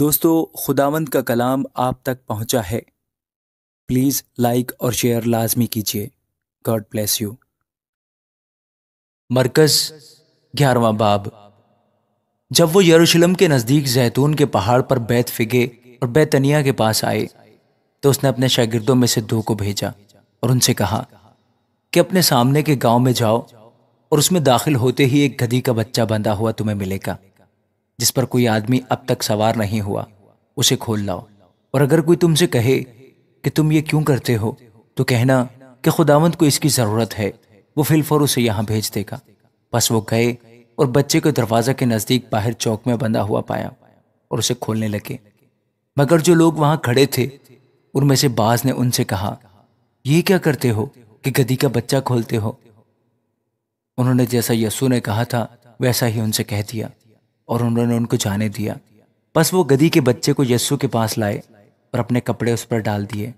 दोस्तों खुदावंद का कलाम आप तक पहुंचा है प्लीज़ लाइक और शेयर लाजमी कीजिए गॉड ब्लेस यू मरकज़ ग्यारहवा बाब जब वो यरूशलेम के नज़दीक जैतून के पहाड़ पर बैत फिगे और बैतनिया के पास आए तो उसने अपने शागिर्दों में से दो को भेजा और उनसे कहा कि अपने सामने के गांव में जाओ और उसमें दाखिल होते ही एक गधी का बच्चा बंधा हुआ तुम्हें मिलेगा जिस पर कोई आदमी अब तक सवार नहीं हुआ उसे खोल लाओ और अगर कोई तुमसे कहे कि तुम ये क्यों करते हो तो कहना कि खुदावंत को इसकी ज़रूरत है वो फिलफौर उसे यहां भेज देगा बस वो गए और बच्चे को दरवाज़ा के नज़दीक बाहर चौक में बंधा हुआ पाया और उसे खोलने लगे मगर जो लोग वहां खड़े थे उनमें से बाज ने उनसे कहा ये क्या करते हो कि गदी का बच्चा खोलते हो उन्होंने जैसा यसु ने कहा था वैसा ही उनसे कह दिया और उन्होंने उनको जाने दिया बस वो गदी के बच्चे को यस्सु के पास लाए और अपने कपड़े उस पर डाल दिए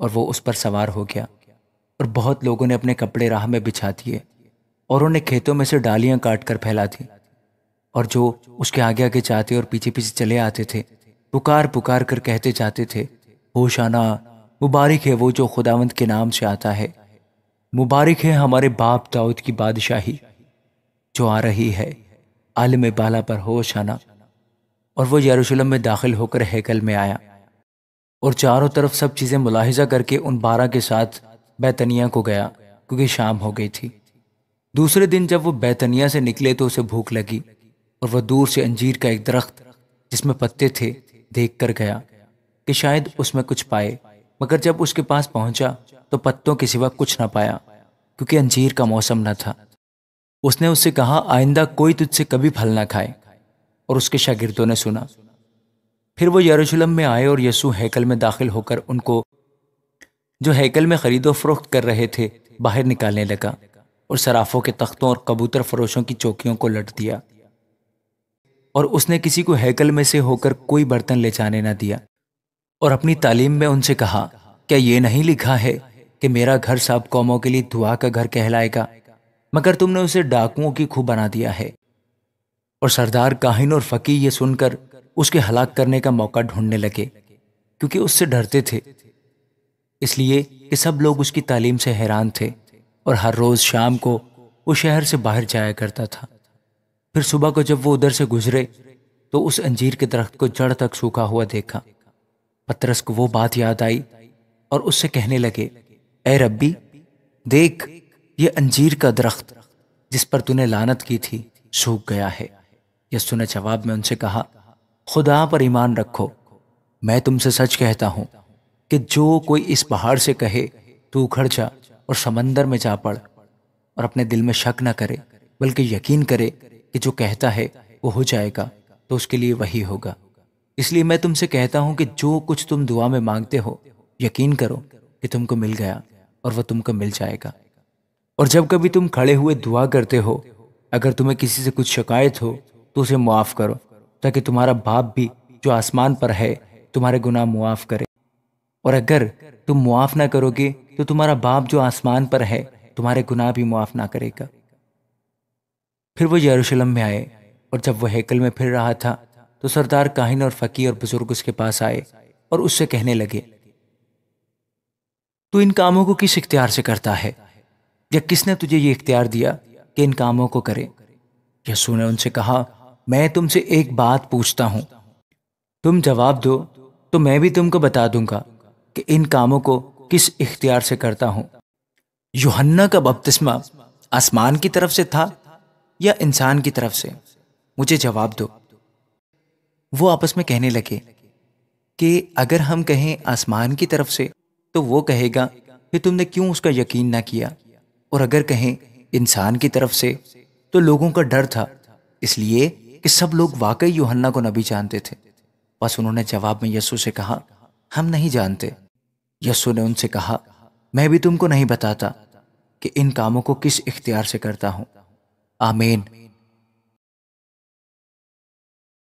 और वो उस पर सवार हो गया और बहुत लोगों ने अपने कपड़े राह में बिछा दिए और उन्हें खेतों में से डालियां काट कर फैला दी और जो उसके आगे आगे जाते और पीछे पीछे चले आते थे पुकार पुकार कर कहते जाते थे होशाना मुबारक है वो जो खुदावंत के नाम से आता है मुबारक है हमारे बाप दाऊद की बादशाही जो आ रही है आलम बाला पर होश आना और वो यरूशलम में दाखिल होकर हैकल में आया और चारों तरफ सब चीज़ें मुलाहजा करके उन बारह के साथ बैतनिया को गया क्योंकि शाम हो गई थी दूसरे दिन जब वो बैतनिया से निकले तो उसे भूख लगी और वह दूर से अंजीर का एक दरख्त जिसमें पत्ते थे देख कर गया कि शायद उसमें कुछ पाए मगर जब उसके पास पहुंचा तो पत्तों के सिवा कुछ ना पाया क्योंकि अंजीर का मौसम न था उसने उससे कहा आइंदा कोई तुझसे कभी फल ना खाए और उसके शागिर्दों ने सुना फिर वो यरूशलेम में आए और यसु हैकल में दाखिल होकर उनको जो हैकल में खरीदो फरोख्त कर रहे थे बाहर निकालने लगा और सराफों के तख्तों और कबूतर फरोशों की चौकियों को लट दिया और उसने किसी को हैकल में से होकर कोई बर्तन ले जाने ना दिया और अपनी तालीम में उनसे कहा क्या ये नहीं लिखा है कि मेरा घर सब कौमों के लिए दुआ का घर कहलाएगा मगर तुमने उसे डाकुओं की खूब बना दिया है और सरदार काहिन और फकी ये सुनकर उसके हलाक करने का मौका ढूंढने लगे क्योंकि उससे डरते थे इसलिए कि सब लोग उसकी तालीम से हैरान थे और हर रोज़ शाम को वो शहर से बाहर जाया करता था फिर सुबह को जब वो उधर से गुजरे तो उस अंजीर के दरख्त को जड़ तक सूखा हुआ देखा पतरस को वो बात याद आई और उससे कहने लगे ए रब्बी देख ये अंजीर का दरख्त जिस पर तूने लानत की थी सूख गया है यस्सु ने जवाब में उनसे कहा खुदा पर ईमान रखो मैं तुमसे सच कहता हूँ कि जो कोई इस पहाड़ से कहे तू उखड़ जा और समंदर में जा पड़ और अपने दिल में शक न करे बल्कि यकीन करे कि जो कहता है वो हो जाएगा तो उसके लिए वही होगा इसलिए मैं तुमसे कहता हूँ कि जो कुछ तुम दुआ में मांगते हो यकीन करो कि तुमको मिल गया और वह तुमको मिल जाएगा और जब कभी तुम खड़े हुए दुआ करते हो अगर तुम्हें किसी से कुछ शिकायत हो तो उसे मुआफ़ करो ताकि तुम्हारा बाप भी जो आसमान पर है तुम्हारे गुनाह मुआफ़ करे और अगर तुम मुआफ़ ना करोगे तो तुम्हारा बाप जो आसमान पर है तुम्हारे गुनाह भी मुआफ़ ना करेगा फिर वो यरूशलेम में आए और जब वह हैकल में फिर रहा था तो सरदार काहिन और फ़कीर और बुजुर्ग उसके पास आए और उससे कहने लगे तो इन कामों को किस इख्तियार से करता है या किसने तुझे ये इख्तियार दिया कि इन कामों को करे यसू ने उनसे कहा मैं तुमसे एक बात पूछता हूं तुम जवाब दो तो मैं भी तुमको बता दूंगा कि इन कामों को किस इख्तियार से करता हूं योहन्ना का बपतिस्मा आसमान की तरफ से था या इंसान की तरफ से मुझे जवाब दो वो आपस में कहने लगे कि अगर हम कहें आसमान की तरफ से तो वो कहेगा कि तुमने क्यों उसका यकीन ना किया और अगर कहें इंसान की तरफ से तो लोगों का डर था इसलिए कि सब लोग वाकई योहन्ना को नबी जानते थे बस उन्होंने जवाब में यस्सु से कहा हम नहीं जानते यस्सु ने उनसे कहा मैं भी तुमको नहीं बताता कि इन कामों को किस इख्तियार से करता हूँ आमीन